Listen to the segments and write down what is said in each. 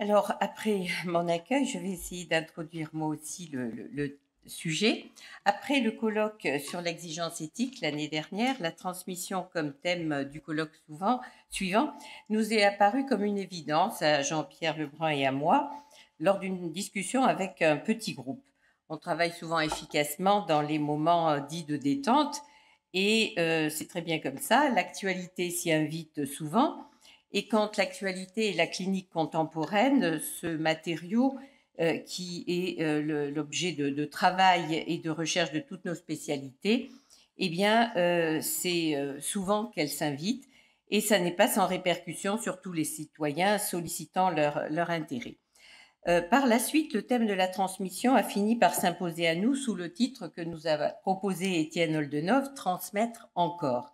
Alors, après mon accueil, je vais essayer d'introduire moi aussi le, sujet. Après le colloque sur l'exigence éthique l'année dernière, la transmission comme thème du colloque souvent, suivant nous est apparue comme une évidence à Jean-Pierre Lebrun et à moi lors d'une discussion avec un petit groupe. On travaille souvent efficacement dans les moments dits de détente et euh, c'est très bien comme ça. L'actualité s'y invite souvent et quand l'actualité et la clinique contemporaine, ce matériau euh, qui est euh, l'objet de, travail et de recherche de toutes nos spécialités, eh bien, euh, c'est souvent qu'elle s'invite et ça n'est pas sans répercussion sur tous les citoyens sollicitant leur, intérêt. par la suite, le thème de la transmission a fini par s'imposer à nous sous le titre que nous a proposé Étienne Oldenov, Transmettre encore.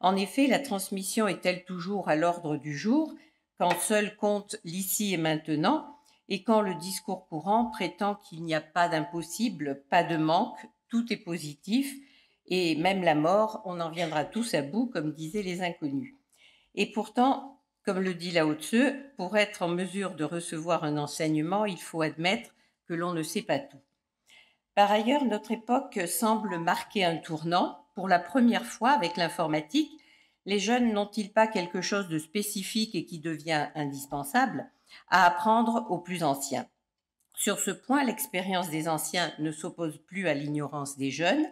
En effet, la transmission est-elle toujours à l'ordre du jour quand seul compte l'ici et maintenant et quand le discours courant prétend qu'il n'y a pas d'impossible, pas de manque, tout est positif et même la mort, on en viendra tous à bout, comme disaient les inconnus. Et pourtant, comme le dit Lao Tzu, pour être en mesure de recevoir un enseignement, il faut admettre que l'on ne sait pas tout. Par ailleurs, notre époque semble marquer un tournant, pour la première fois avec l'informatique, les jeunes n'ont-ils pas quelque chose de spécifique et qui devient indispensable à apprendre aux plus anciens Sur ce point, l'expérience des anciens ne s'oppose plus à l'ignorance des jeunes.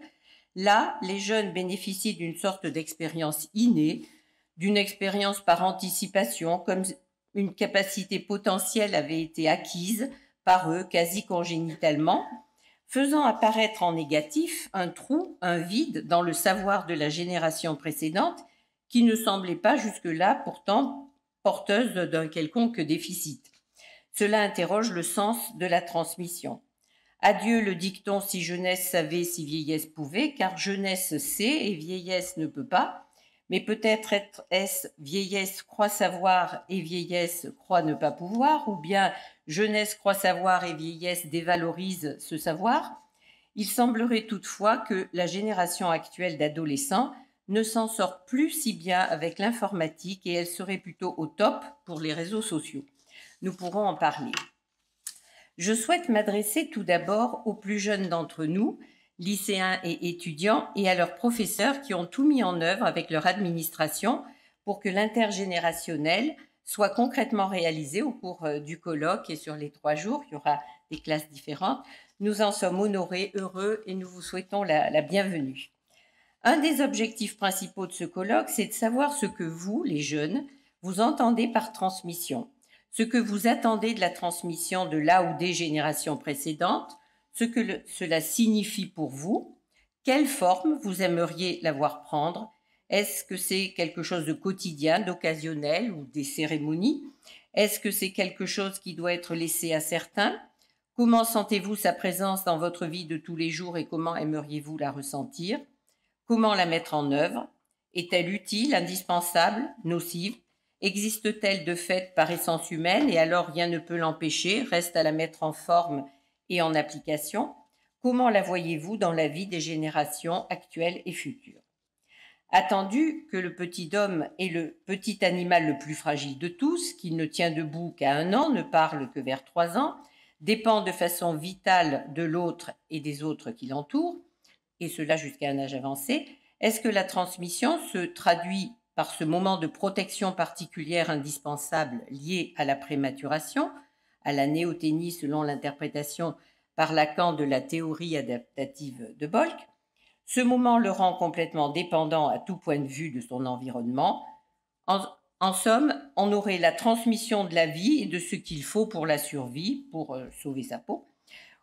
Là, les jeunes bénéficient d'une sorte d'expérience innée, d'une expérience par anticipation, comme une capacité potentielle avait été acquise par eux quasi congénitalement, faisant apparaître en négatif un trou, un vide dans le savoir de la génération précédente qui ne semblait pas jusque-là pourtant porteuse d'un quelconque déficit. Cela interroge le sens de la transmission. Adieu le dicton si jeunesse savait, si vieillesse pouvait, car jeunesse sait et vieillesse ne peut pas, mais peut-être est-ce vieillesse croit savoir et vieillesse croit ne pas pouvoir, ou bien jeunesse croit savoir et vieillesse dévalorise ce savoir. Il semblerait toutefois que la génération actuelle d'adolescents ne s'en sort plus si bien avec l'informatique et elle serait plutôt au top pour les réseaux sociaux. Nous pourrons en parler. Je souhaite m'adresser tout d'abord aux plus jeunes d'entre nous, lycéens et étudiants, et à leurs professeurs qui ont tout mis en œuvre avec leur administration pour que l'intergénérationnel soit concrètement réalisé au cours euh, du colloque et sur les trois jours. Il y aura des classes différentes. Nous en sommes honorés, heureux et nous vous souhaitons la, bienvenue. Un des objectifs principaux de ce colloque, c'est de savoir ce que vous, les jeunes, vous entendez par transmission, ce que vous attendez de la transmission de la ou des générations précédentes, ce que cela signifie pour vous, quelle forme vous aimeriez la voir prendre. Est-ce que c'est quelque chose de quotidien, d'occasionnel ou des cérémonies Est-ce que c'est quelque chose qui doit être laissé à certains Comment sentez-vous sa présence dans votre vie de tous les jours et comment aimeriez-vous la ressentir Comment la mettre en œuvre Est-elle utile, indispensable, nocive Existe-t-elle de fait par essence humaine et alors rien ne peut l'empêcher Reste à la mettre en forme et en application, comment la voyez-vous dans la vie des générations actuelles et futures Attendu que le petit homme est le petit animal le plus fragile de tous, qu'il ne tient debout qu'à un an, ne parle que vers trois ans, dépend de façon vitale de l'autre et des autres qui l'entourent, et cela jusqu'à un âge avancé, est-ce que la transmission se traduit par ce moment de protection particulière indispensable lié à la prématuration à la néothénie selon l'interprétation par Lacan de la théorie adaptative de Bolk. Ce moment le rend complètement dépendant à tout point de vue de son environnement. En, somme, on aurait la transmission de la vie et de ce qu'il faut pour la survie, pour euh, sauver sa peau.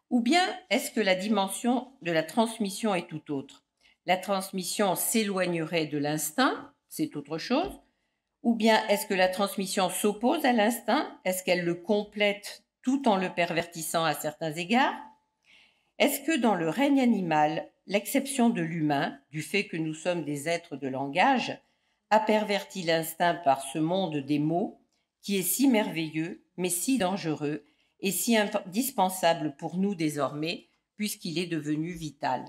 Ou bien est-ce que la dimension de la transmission est tout autre La transmission s'éloignerait de l'instinct, c'est autre chose, ou bien est-ce que la transmission s'oppose à l'instinct Est-ce qu'elle le complète tout en le pervertissant à certains égards Est-ce que dans le règne animal, l'exception de l'humain, du fait que nous sommes des êtres de langage, a perverti l'instinct par ce monde des mots qui est si merveilleux, mais si dangereux, et si indispensable pour nous désormais, puisqu'il est devenu vital.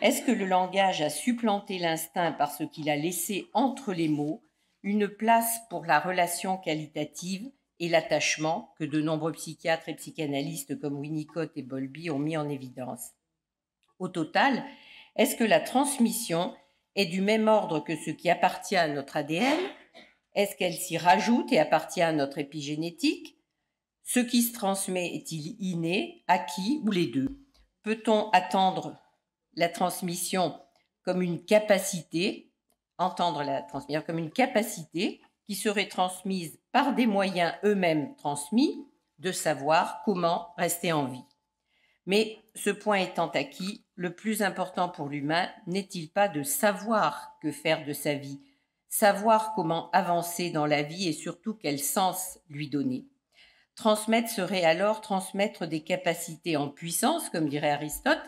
Est-ce que le langage a supplanté l'instinct par ce qu'il a laissé entre les mots une place pour la relation qualitative et l'attachement que de nombreux psychiatres et psychanalystes comme Winnicott et Bowlby ont mis en évidence. Au total, est-ce que la transmission est du même ordre que ce qui appartient à notre ADN Est-ce qu'elle s'y rajoute et appartient à notre épigénétique Ce qui se transmet est-il inné, À qui ou les deux Peut-on attendre la transmission comme une capacité entendre la transmission comme une capacité qui serait transmise par des moyens eux-mêmes transmis de savoir comment rester en vie. Mais ce point étant acquis, le plus important pour l'humain n'est-il pas de savoir que faire de sa vie, savoir comment avancer dans la vie et surtout quel sens lui donner Transmettre serait alors transmettre des capacités en puissance, comme dirait Aristote,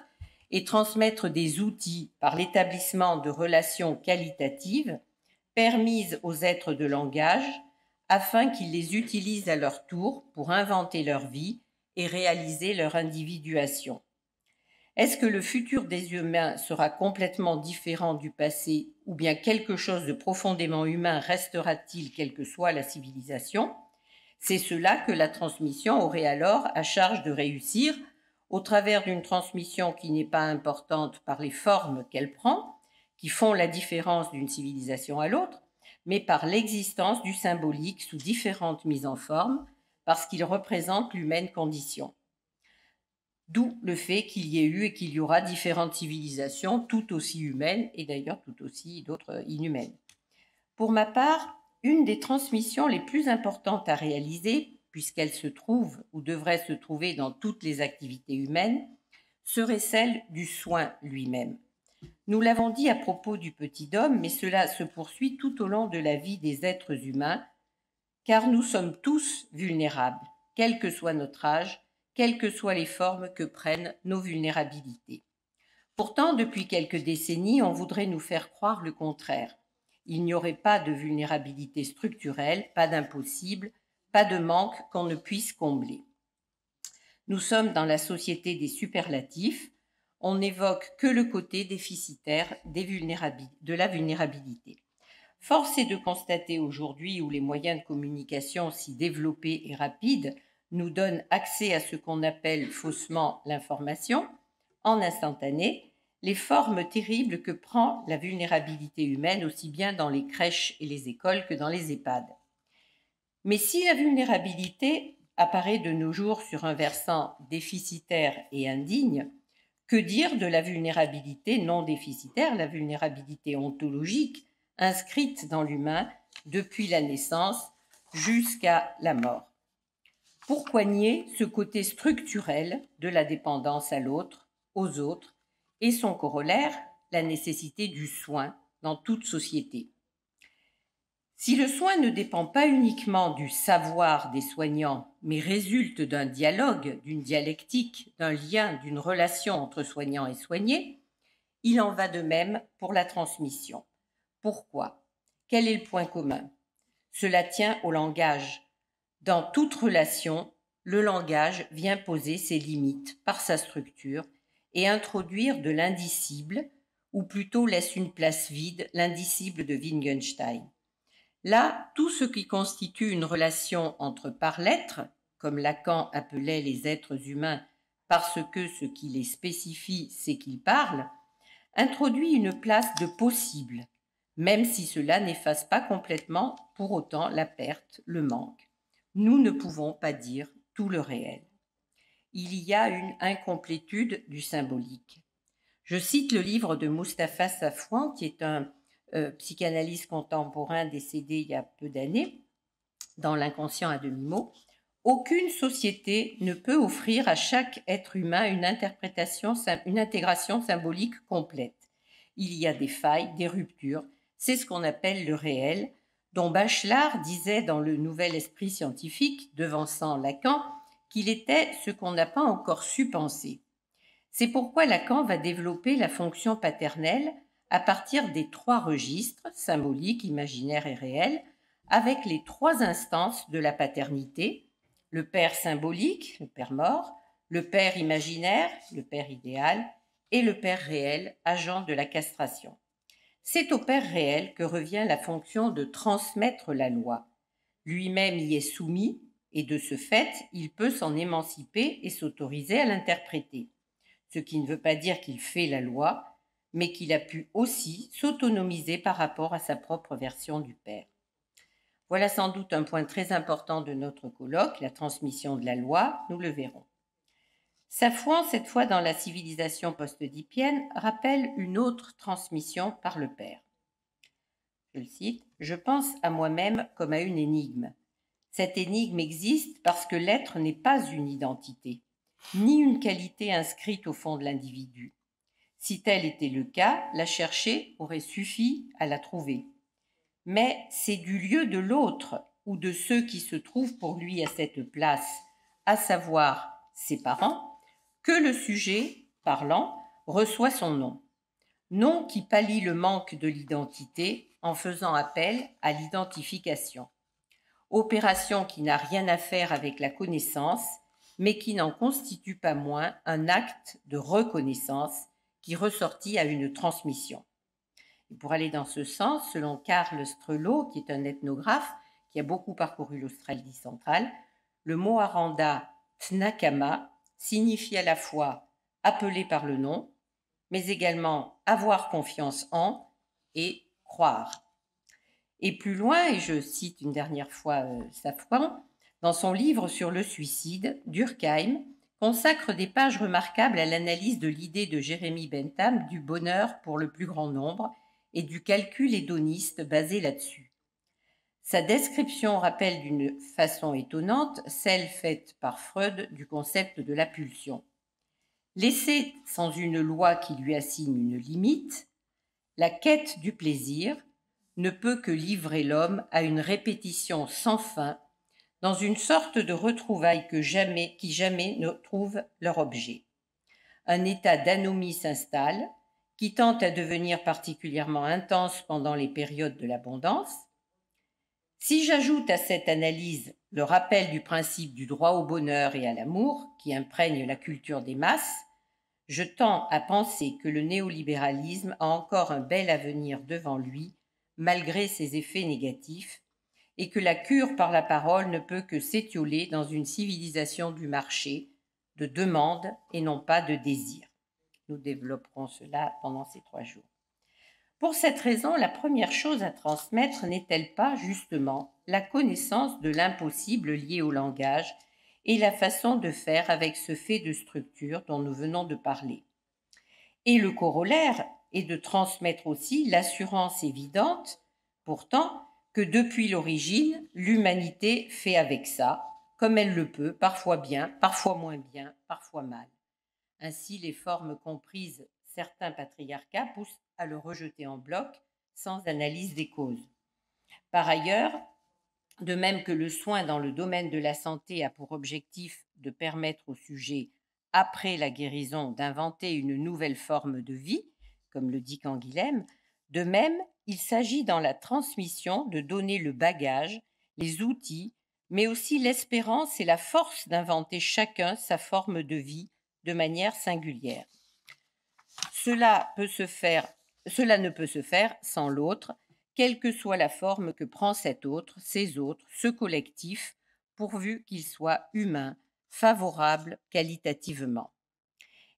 et transmettre des outils par l'établissement de relations qualitatives permises aux êtres de langage afin qu'ils les utilisent à leur tour pour inventer leur vie et réaliser leur individuation. Est-ce que le futur des humains sera complètement différent du passé ou bien quelque chose de profondément humain restera-t-il quelle que soit la civilisation C'est cela que la transmission aurait alors à charge de réussir au travers d'une transmission qui n'est pas importante par les formes qu'elle prend, qui font la différence d'une civilisation à l'autre, mais par l'existence du symbolique sous différentes mises en forme, parce qu'il représente l'humaine condition. D'où le fait qu'il y ait eu et qu'il y aura différentes civilisations, tout aussi humaines et d'ailleurs tout aussi d'autres inhumaines. Pour ma part, une des transmissions les plus importantes à réaliser puisqu'elle se trouve ou devrait se trouver dans toutes les activités humaines, serait celle du soin lui-même. Nous l'avons dit à propos du petit homme, mais cela se poursuit tout au long de la vie des êtres humains, car nous sommes tous vulnérables, quel que soit notre âge, quelles que soient les formes que prennent nos vulnérabilités. Pourtant, depuis quelques décennies, on voudrait nous faire croire le contraire. Il n'y aurait pas de vulnérabilité structurelle, pas d'impossible, pas de manque qu'on ne puisse combler. Nous sommes dans la société des superlatifs, on n'évoque que le côté déficitaire de la vulnérabilité. Force est de constater aujourd'hui où les moyens de communication si développés et rapides nous donnent accès à ce qu'on appelle faussement l'information, en instantané, les formes terribles que prend la vulnérabilité humaine aussi bien dans les crèches et les écoles que dans les EHPAD. Mais si la vulnérabilité apparaît de nos jours sur un versant déficitaire et indigne, que dire de la vulnérabilité non déficitaire, la vulnérabilité ontologique inscrite dans l'humain depuis la naissance jusqu'à la mort Pour nier ce côté structurel de la dépendance à l'autre, aux autres, et son corollaire, la nécessité du soin dans toute société. Si le soin ne dépend pas uniquement du savoir des soignants, mais résulte d'un dialogue, d'une dialectique, d'un lien, d'une relation entre soignants et soignés, il en va de même pour la transmission. Pourquoi Quel est le point commun Cela tient au langage. Dans toute relation, le langage vient poser ses limites par sa structure et introduire de l'indicible, ou plutôt laisse une place vide, l'indicible de Wittgenstein. Là, tout ce qui constitue une relation entre par-l'être, comme Lacan appelait les êtres humains parce que ce qui les spécifie, c'est qu'ils parlent, introduit une place de possible, même si cela n'efface pas complètement pour autant la perte, le manque. Nous ne pouvons pas dire tout le réel. Il y a une incomplétude du symbolique. Je cite le livre de Mustapha Safouan, qui est un euh, psychanalyste contemporain décédé il y a peu d'années, dans l'inconscient à demi-mot, aucune société ne peut offrir à chaque être humain une interprétation, une intégration symbolique complète. Il y a des failles, des ruptures, c'est ce qu'on appelle le réel, dont Bachelard disait dans le Nouvel Esprit scientifique, devançant Lacan, qu'il était ce qu'on n'a pas encore su penser. C'est pourquoi Lacan va développer la fonction paternelle, à partir des trois registres, symbolique, imaginaire et réel, avec les trois instances de la paternité, le père symbolique, le père mort, le père imaginaire, le père idéal, et le père réel, agent de la castration. C'est au père réel que revient la fonction de transmettre la loi. Lui-même y est soumis, et de ce fait, il peut s'en émanciper et s'autoriser à l'interpréter. Ce qui ne veut pas dire qu'il fait la loi, mais qu'il a pu aussi s'autonomiser par rapport à sa propre version du Père. Voilà sans doute un point très important de notre colloque, la transmission de la loi, nous le verrons. Sa foi cette fois dans la civilisation post dipienne rappelle une autre transmission par le Père. Je le cite, Je pense à moi-même comme à une énigme. Cette énigme existe parce que l'être n'est pas une identité, ni une qualité inscrite au fond de l'individu. Si tel était le cas, la chercher aurait suffi à la trouver. Mais c'est du lieu de l'autre ou de ceux qui se trouvent pour lui à cette place, à savoir ses parents, que le sujet, parlant, reçoit son nom. Nom qui pallie le manque de l'identité en faisant appel à l'identification. Opération qui n'a rien à faire avec la connaissance, mais qui n'en constitue pas moins un acte de reconnaissance qui ressortit à une transmission. Et pour aller dans ce sens, selon Karl Strelo, qui est un ethnographe qui a beaucoup parcouru l'Australie centrale, le mot aranda tnakama signifie à la fois appeler par le nom, mais également avoir confiance en et croire. Et plus loin, et je cite une dernière fois euh, sa Safran, dans son livre sur le suicide, Durkheim consacre des pages remarquables à l'analyse de l'idée de Jérémy Bentham du bonheur pour le plus grand nombre et du calcul hédoniste basé là-dessus. Sa description rappelle d'une façon étonnante celle faite par Freud du concept de la pulsion. Laissée sans une loi qui lui assigne une limite, la quête du plaisir ne peut que livrer l'homme à une répétition sans fin dans une sorte de retrouvaille que jamais, qui jamais ne trouve leur objet. Un état d'anomie s'installe, qui tend à devenir particulièrement intense pendant les périodes de l'abondance. Si j'ajoute à cette analyse le rappel du principe du droit au bonheur et à l'amour qui imprègne la culture des masses, je tends à penser que le néolibéralisme a encore un bel avenir devant lui, malgré ses effets négatifs, et que la cure par la parole ne peut que s'étioler dans une civilisation du marché, de demande et non pas de désir. Nous développerons cela pendant ces trois jours. Pour cette raison, la première chose à transmettre n'est-elle pas justement la connaissance de l'impossible lié au langage et la façon de faire avec ce fait de structure dont nous venons de parler Et le corollaire est de transmettre aussi l'assurance évidente, pourtant, que depuis l'origine, l'humanité fait avec ça, comme elle le peut, parfois bien, parfois moins bien, parfois mal. Ainsi, les formes comprises certains patriarcats poussent à le rejeter en bloc, sans analyse des causes. Par ailleurs, de même que le soin dans le domaine de la santé a pour objectif de permettre au sujet, après la guérison, d'inventer une nouvelle forme de vie, comme le dit Canguilhem, de même, il s'agit dans la transmission de donner le bagage, les outils, mais aussi l'espérance et la force d'inventer chacun sa forme de vie de manière singulière. Cela, ne peut se faire sans l'autre, quelle que soit la forme que prend cet autre, ces autres, ce collectif, pourvu qu'il soit humain, favorable qualitativement.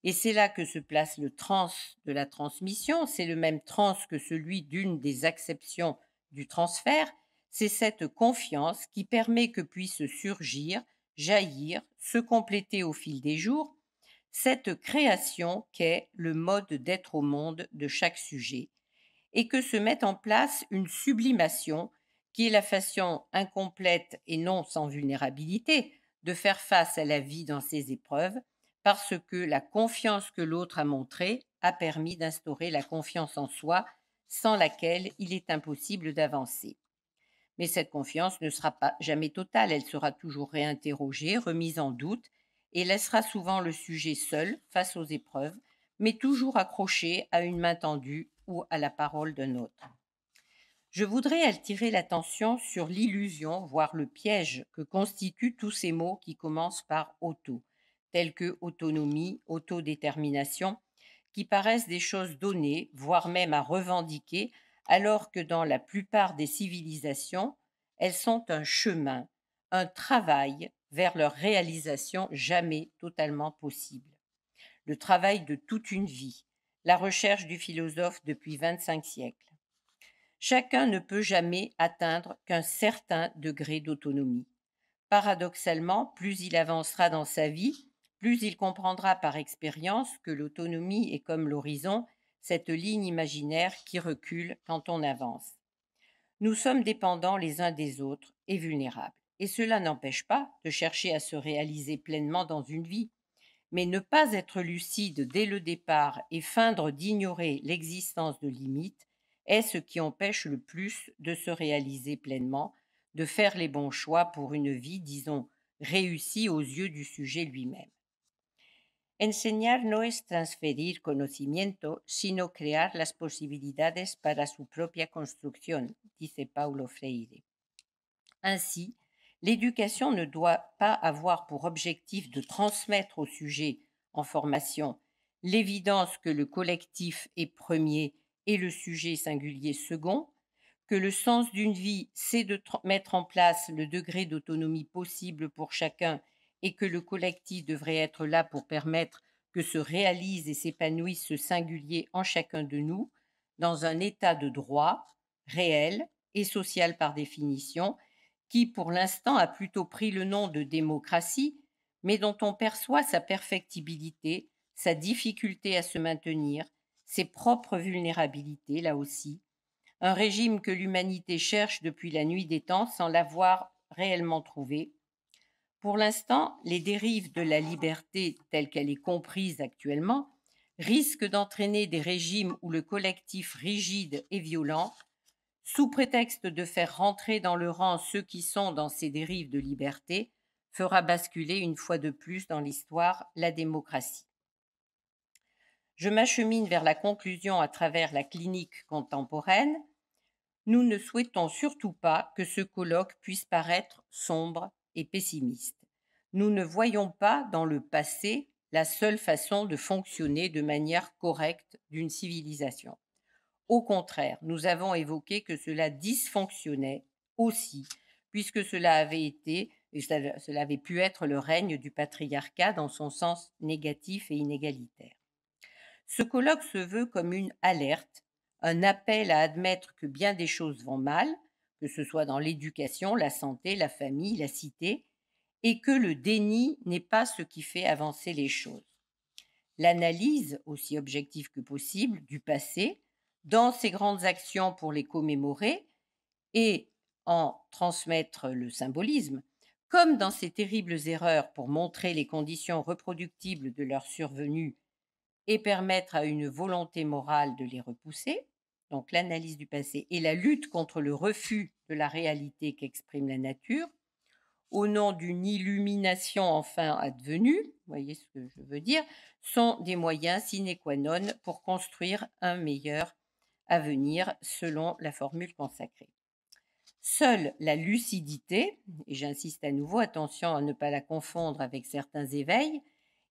Et c'est là que se place le trans de la transmission, c'est le même trans que celui d'une des acceptions du transfert, c'est cette confiance qui permet que puisse surgir, jaillir, se compléter au fil des jours, cette création qu'est le mode d'être au monde de chaque sujet, et que se met en place une sublimation qui est la façon incomplète et non sans vulnérabilité de faire face à la vie dans ses épreuves, parce que la confiance que l'autre a montrée a permis d'instaurer la confiance en soi, sans laquelle il est impossible d'avancer. Mais cette confiance ne sera pas jamais totale, elle sera toujours réinterrogée, remise en doute, et laissera souvent le sujet seul face aux épreuves, mais toujours accroché à une main tendue ou à la parole d'un autre. Je voudrais attirer l'attention sur l'illusion, voire le piège que constituent tous ces mots qui commencent par auto telles que autonomie, autodétermination, qui paraissent des choses données, voire même à revendiquer, alors que dans la plupart des civilisations, elles sont un chemin, un travail vers leur réalisation jamais totalement possible. Le travail de toute une vie, la recherche du philosophe depuis 25 siècles. Chacun ne peut jamais atteindre qu'un certain degré d'autonomie. Paradoxalement, plus il avancera dans sa vie, plus il comprendra par expérience que l'autonomie est comme l'horizon, cette ligne imaginaire qui recule quand on avance. Nous sommes dépendants les uns des autres et vulnérables. Et cela n'empêche pas de chercher à se réaliser pleinement dans une vie. Mais ne pas être lucide dès le départ et feindre d'ignorer l'existence de limites est ce qui empêche le plus de se réaliser pleinement, de faire les bons choix pour une vie, disons, réussie aux yeux du sujet lui-même. Enseñar no es transferir conocimiento, sino crear las posibilidades para su propia construcción, dice Paulo Freire. Ainsi, l'éducation ne doit pas avoir pour objectif de transmettre au sujet en formation l'évidence que le collectif est premier et le sujet singulier second, que le sens d'une vie, c'est de mettre en place le degré d'autonomie possible pour chacun et que le collectif devrait être là pour permettre que se réalise et s'épanouisse ce singulier en chacun de nous, dans un état de droit réel et social par définition, qui pour l'instant a plutôt pris le nom de démocratie, mais dont on perçoit sa perfectibilité, sa difficulté à se maintenir, ses propres vulnérabilités, là aussi, un régime que l'humanité cherche depuis la nuit des temps sans l'avoir réellement trouvé, pour l'instant, les dérives de la liberté telle qu'elle est comprise actuellement risquent d'entraîner des régimes où le collectif rigide et violent, sous prétexte de faire rentrer dans le rang ceux qui sont dans ces dérives de liberté, fera basculer une fois de plus dans l'histoire la démocratie. Je m'achemine vers la conclusion à travers la clinique contemporaine. Nous ne souhaitons surtout pas que ce colloque puisse paraître sombre et pessimiste nous ne voyons pas dans le passé la seule façon de fonctionner de manière correcte d'une civilisation. Au contraire, nous avons évoqué que cela dysfonctionnait aussi, puisque cela avait été et cela, avait pu être le règne du patriarcat dans son sens négatif et inégalitaire. Ce colloque se veut comme une alerte, un appel à admettre que bien des choses vont mal, que ce soit dans l'éducation, la santé, la famille, la cité, et que le déni n'est pas ce qui fait avancer les choses. L'analyse, aussi objective que possible, du passé, dans ses grandes actions pour les commémorer et en transmettre le symbolisme, comme dans ses terribles erreurs pour montrer les conditions reproductibles de leur survenue et permettre à une volonté morale de les repousser, donc l'analyse du passé et la lutte contre le refus de la réalité qu'exprime la nature, au nom d'une illumination enfin advenue, vous voyez ce que je veux dire, sont des moyens sine qua non pour construire un meilleur avenir selon la formule consacrée. Seule la lucidité, et j'insiste à nouveau, attention à ne pas la confondre avec certains éveils,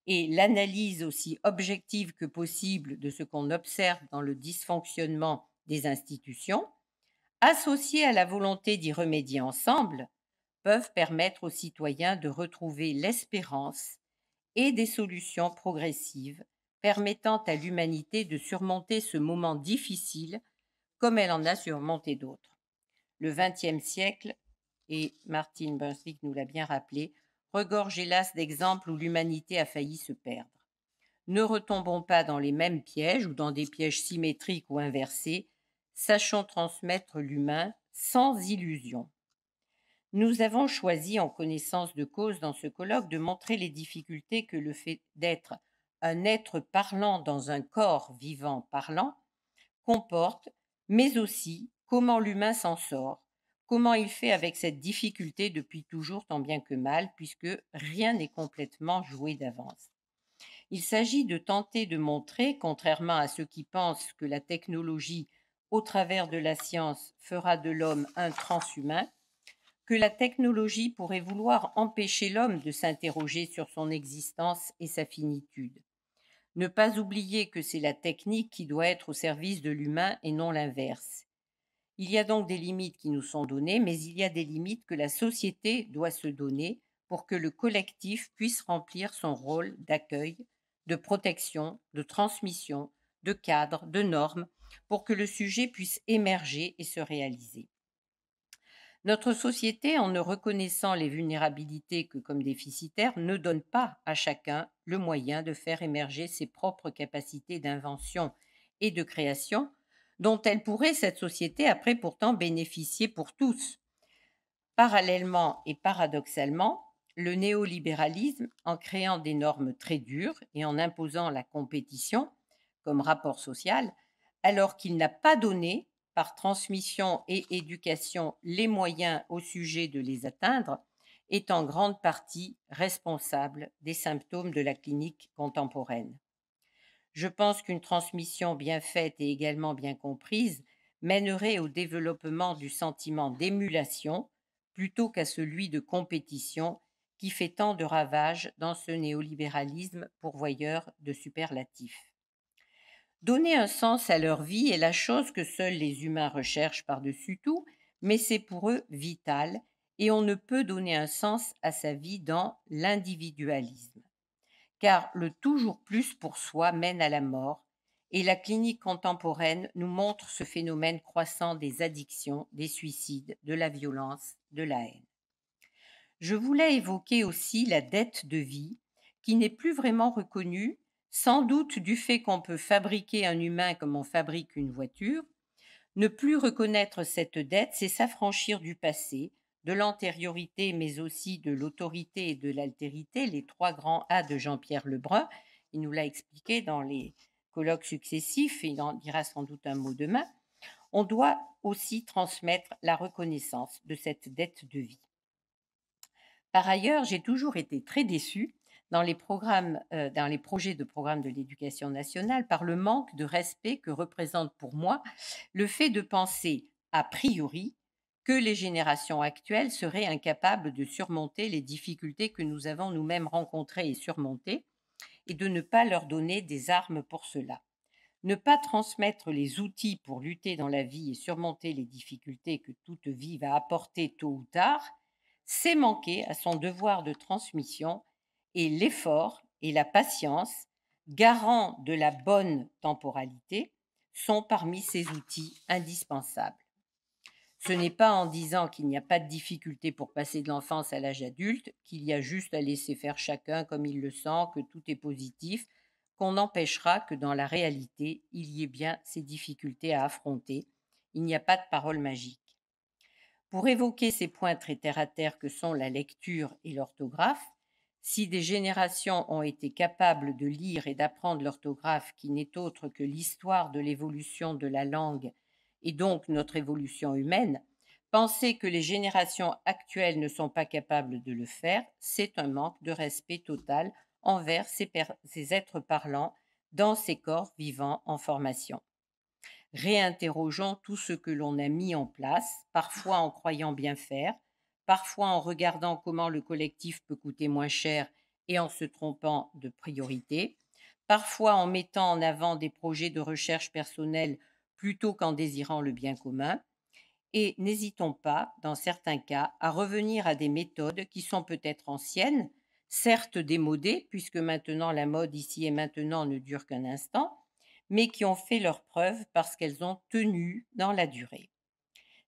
et l'analyse aussi objective que possible de ce qu'on observe dans le dysfonctionnement des institutions, associée à la volonté d'y remédier ensemble, peuvent permettre aux citoyens de retrouver l'espérance et des solutions progressives permettant à l'humanité de surmonter ce moment difficile comme elle en a surmonté d'autres. Le XXe siècle, et Martine Brunswick nous l'a bien rappelé, regorge hélas d'exemples où l'humanité a failli se perdre. Ne retombons pas dans les mêmes pièges ou dans des pièges symétriques ou inversés, sachons transmettre l'humain sans illusion. Nous avons choisi en connaissance de cause dans ce colloque de montrer les difficultés que le fait d'être un être parlant dans un corps vivant parlant comporte, mais aussi comment l'humain s'en sort, comment il fait avec cette difficulté depuis toujours tant bien que mal, puisque rien n'est complètement joué d'avance. Il s'agit de tenter de montrer, contrairement à ceux qui pensent que la technologie, au travers de la science, fera de l'homme un transhumain, que la technologie pourrait vouloir empêcher l'homme de s'interroger sur son existence et sa finitude. Ne pas oublier que c'est la technique qui doit être au service de l'humain et non l'inverse. Il y a donc des limites qui nous sont données, mais il y a des limites que la société doit se donner pour que le collectif puisse remplir son rôle d'accueil, de protection, de transmission, de cadre, de normes, pour que le sujet puisse émerger et se réaliser. Notre société, en ne reconnaissant les vulnérabilités que comme déficitaires, ne donne pas à chacun le moyen de faire émerger ses propres capacités d'invention et de création, dont elle pourrait, cette société, après pourtant bénéficier pour tous. Parallèlement et paradoxalement, le néolibéralisme, en créant des normes très dures et en imposant la compétition comme rapport social, alors qu'il n'a pas donné par transmission et éducation les moyens au sujet de les atteindre, est en grande partie responsable des symptômes de la clinique contemporaine. Je pense qu'une transmission bien faite et également bien comprise mènerait au développement du sentiment d'émulation plutôt qu'à celui de compétition qui fait tant de ravages dans ce néolibéralisme pourvoyeur de superlatifs. Donner un sens à leur vie est la chose que seuls les humains recherchent par-dessus tout, mais c'est pour eux vital et on ne peut donner un sens à sa vie dans l'individualisme. Car le toujours plus pour soi mène à la mort et la clinique contemporaine nous montre ce phénomène croissant des addictions, des suicides, de la violence, de la haine. Je voulais évoquer aussi la dette de vie qui n'est plus vraiment reconnue sans doute du fait qu'on peut fabriquer un humain comme on fabrique une voiture, ne plus reconnaître cette dette, c'est s'affranchir du passé, de l'antériorité, mais aussi de l'autorité et de l'altérité, les trois grands A de Jean-Pierre Lebrun. Il nous l'a expliqué dans les colloques successifs, et il en dira sans doute un mot demain. On doit aussi transmettre la reconnaissance de cette dette de vie. Par ailleurs, j'ai toujours été très déçue dans les, programmes, euh, dans les projets de programme de l'éducation nationale par le manque de respect que représente pour moi le fait de penser a priori que les générations actuelles seraient incapables de surmonter les difficultés que nous avons nous-mêmes rencontrées et surmontées, et de ne pas leur donner des armes pour cela. Ne pas transmettre les outils pour lutter dans la vie et surmonter les difficultés que toute vie va apporter tôt ou tard, c'est manquer à son devoir de transmission et l'effort et la patience, garants de la bonne temporalité, sont parmi ces outils indispensables. Ce n'est pas en disant qu'il n'y a pas de difficulté pour passer de l'enfance à l'âge adulte, qu'il y a juste à laisser faire chacun comme il le sent, que tout est positif, qu'on empêchera que dans la réalité, il y ait bien ces difficultés à affronter. Il n'y a pas de parole magique. Pour évoquer ces points très terre à terre que sont la lecture et l'orthographe, si des générations ont été capables de lire et d'apprendre l'orthographe qui n'est autre que l'histoire de l'évolution de la langue et donc notre évolution humaine, penser que les générations actuelles ne sont pas capables de le faire, c'est un manque de respect total envers ces, êtres parlants dans ces corps vivants en formation. Réinterrogeons tout ce que l'on a mis en place, parfois en croyant bien faire, parfois en regardant comment le collectif peut coûter moins cher et en se trompant de priorité, parfois en mettant en avant des projets de recherche personnelle plutôt qu'en désirant le bien commun, et n'hésitons pas, dans certains cas, à revenir à des méthodes qui sont peut-être anciennes, certes démodées, puisque maintenant la mode ici et maintenant ne dure qu'un instant, mais qui ont fait leur preuve parce qu'elles ont tenu dans la durée.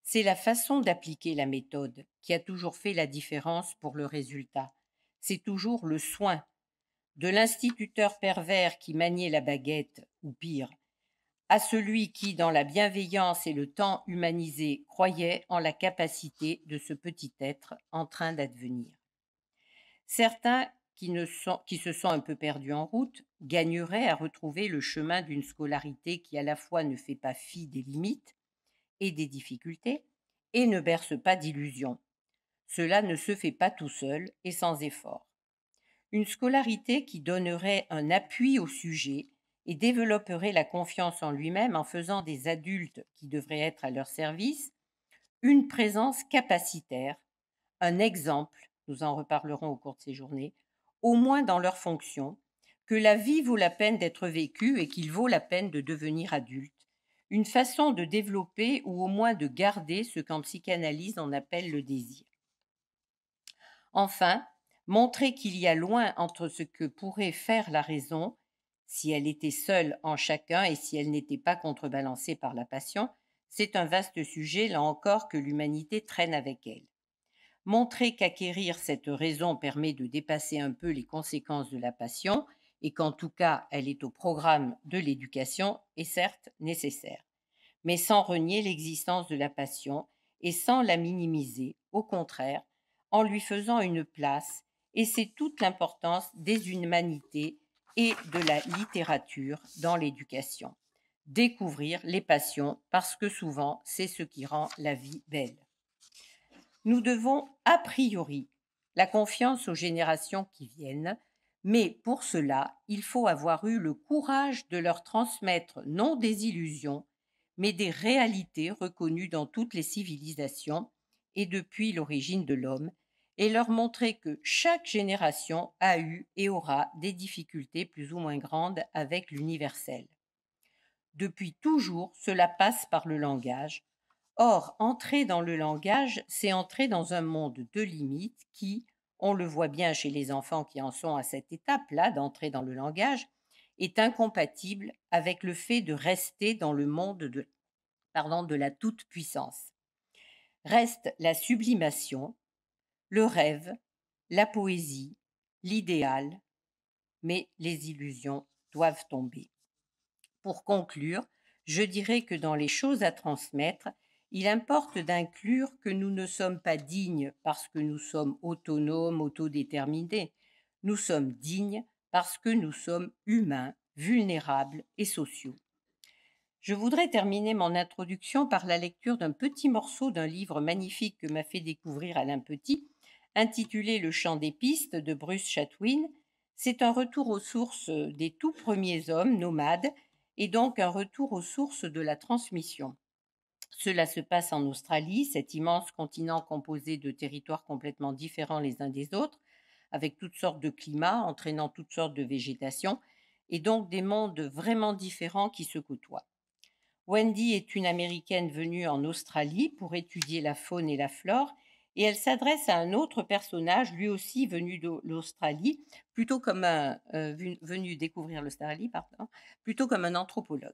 C'est la façon d'appliquer la méthode qui a toujours fait la différence pour le résultat. C'est toujours le soin de l'instituteur pervers qui maniait la baguette, ou pire, à celui qui, dans la bienveillance et le temps humanisé, croyait en la capacité de ce petit être en train d'advenir. Certains qui, se sont un peu perdus en route gagneraient à retrouver le chemin d'une scolarité qui à la fois ne fait pas fi des limites, et des difficultés, et ne berce pas d'illusions. Cela ne se fait pas tout seul et sans effort. Une scolarité qui donnerait un appui au sujet et développerait la confiance en lui-même en faisant des adultes qui devraient être à leur service une présence capacitaire, un exemple, nous en reparlerons au cours de ces journées, au moins dans leur fonction, que la vie vaut la peine d'être vécue et qu'il vaut la peine de devenir adulte, une façon de développer ou au moins de garder ce qu'en psychanalyse on appelle le désir. Enfin, montrer qu'il y a loin entre ce que pourrait faire la raison, si elle était seule en chacun et si elle n'était pas contrebalancée par la passion, c'est un vaste sujet, là encore, que l'humanité traîne avec elle. Montrer qu'acquérir cette raison permet de dépasser un peu les conséquences de la passion et qu'en tout cas elle est au programme de l'éducation est certes nécessaire, mais sans renier l'existence de la passion et sans la minimiser, au contraire, en lui faisant une place, et c'est toute l'importance des humanités et de la littérature dans l'éducation. Découvrir les passions, parce que souvent c'est ce qui rend la vie belle. Nous devons a priori la confiance aux générations qui viennent, mais pour cela, il faut avoir eu le courage de leur transmettre non des illusions, mais des réalités reconnues dans toutes les civilisations et depuis l'origine de l'homme, et leur montrer que chaque génération a eu et aura des difficultés plus ou moins grandes avec l'universel. Depuis toujours, cela passe par le langage. Or, entrer dans le langage, c'est entrer dans un monde de limites qui, on le voit bien chez les enfants qui en sont à cette étape-là d'entrer dans le langage, est incompatible avec le fait de rester dans le monde de, de la toute-puissance. Reste la sublimation, le rêve, la poésie, l'idéal, mais les illusions doivent tomber. Pour conclure, je dirais que dans les choses à transmettre, il importe d'inclure que nous ne sommes pas dignes parce que nous sommes autonomes, autodéterminés. Nous sommes dignes parce que nous sommes humains, vulnérables et sociaux. Je voudrais terminer mon introduction par la lecture d'un petit morceau d'un livre magnifique que m'a fait découvrir Alain Petit, intitulé Le chant des pistes de Bruce Chatwin. C'est un retour aux sources des tout premiers hommes nomades et donc un retour aux sources de la transmission. Cela se passe en Australie, cet immense continent composé de territoires complètement différents les uns des autres, avec toutes sortes de climats, entraînant toutes sortes de végétations, et donc des mondes vraiment différents qui se côtoient. Wendy est une Américaine venue en Australie pour étudier la faune et la flore, et elle s'adresse à un autre personnage, lui aussi venu de l'Australie, plutôt comme un euh, venu découvrir l'Australie, plutôt comme un anthropologue.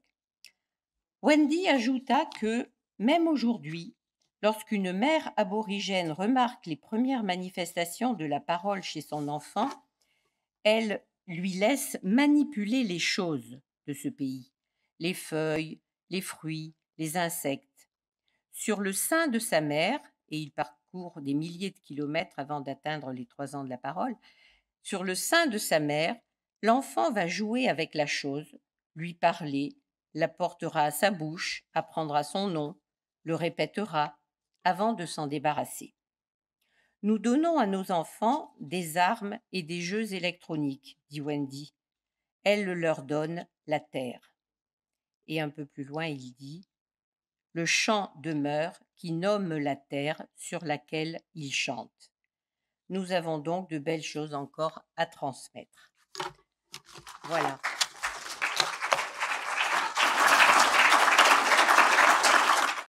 Wendy ajouta que même aujourd'hui, lorsqu'une mère aborigène remarque les premières manifestations de la parole chez son enfant, elle lui laisse manipuler les choses de ce pays, les feuilles, les fruits, les insectes. Sur le sein de sa mère, et il parcourt des milliers de kilomètres avant d'atteindre les trois ans de la parole, sur le sein de sa mère, l'enfant va jouer avec la chose, lui parler, la portera à sa bouche, apprendra son nom, le répétera avant de s'en débarrasser. Nous donnons à nos enfants des armes et des jeux électroniques, dit Wendy. Elle leur donne la terre. Et un peu plus loin, il dit Le chant demeure qui nomme la terre sur laquelle il chante. Nous avons donc de belles choses encore à transmettre. Voilà.